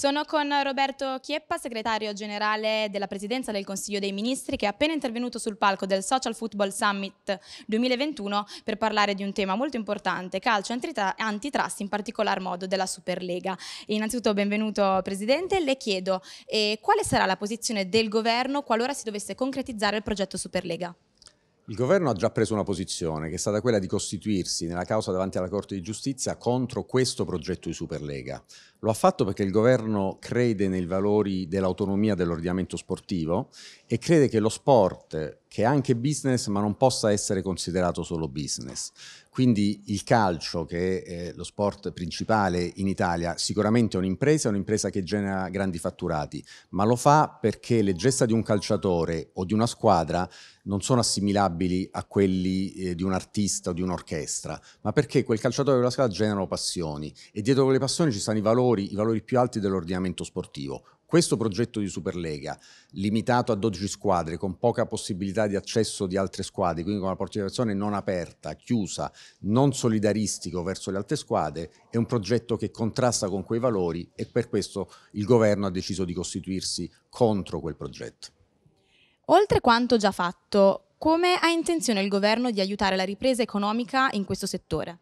Sono con Roberto Chieppa, segretario generale della Presidenza del Consiglio dei Ministri, che è appena intervenuto sul palco del Social Football Summit 2021 per parlare di un tema molto importante, calcio antitrust, in particolar modo della Superlega. Innanzitutto benvenuto Presidente, le chiedo eh, quale sarà la posizione del Governo qualora si dovesse concretizzare il progetto Superlega? Il governo ha già preso una posizione che è stata quella di costituirsi nella causa davanti alla Corte di Giustizia contro questo progetto di Superlega. Lo ha fatto perché il governo crede nei valori dell'autonomia dell'ordinamento sportivo e crede che lo sport che è anche business ma non possa essere considerato solo business. Quindi il calcio, che è lo sport principale in Italia, sicuramente è un'impresa, è un'impresa che genera grandi fatturati, ma lo fa perché le gesta di un calciatore o di una squadra non sono assimilabili a quelli eh, di un artista o di un'orchestra, ma perché quel calciatore o quella squadra generano passioni e dietro quelle passioni ci stanno i valori, i valori più alti dell'ordinamento sportivo. Questo progetto di Superlega, limitato a 12 squadre, con poca possibilità di accesso di altre squadre, quindi con una partecipazione non aperta, chiusa, non solidaristico verso le altre squadre, è un progetto che contrasta con quei valori e per questo il governo ha deciso di costituirsi contro quel progetto. Oltre quanto già fatto, come ha intenzione il governo di aiutare la ripresa economica in questo settore?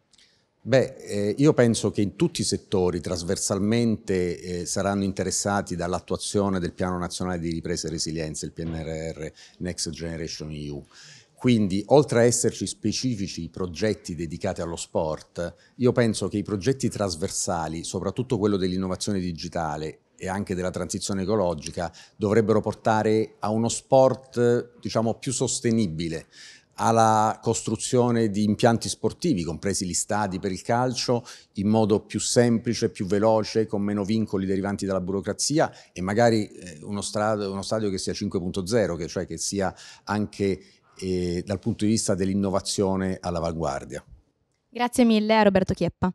Beh, eh, io penso che in tutti i settori trasversalmente eh, saranno interessati dall'attuazione del Piano Nazionale di Ripresa e Resilienza, il PNRR Next Generation EU. Quindi, oltre a esserci specifici progetti dedicati allo sport, io penso che i progetti trasversali, soprattutto quello dell'innovazione digitale e anche della transizione ecologica, dovrebbero portare a uno sport, diciamo, più sostenibile, alla costruzione di impianti sportivi, compresi gli stadi per il calcio, in modo più semplice, più veloce, con meno vincoli derivanti dalla burocrazia e magari eh, uno, stadio, uno stadio che sia 5.0, cioè che sia anche eh, dal punto di vista dell'innovazione all'avanguardia. Grazie mille a Roberto Chieppa.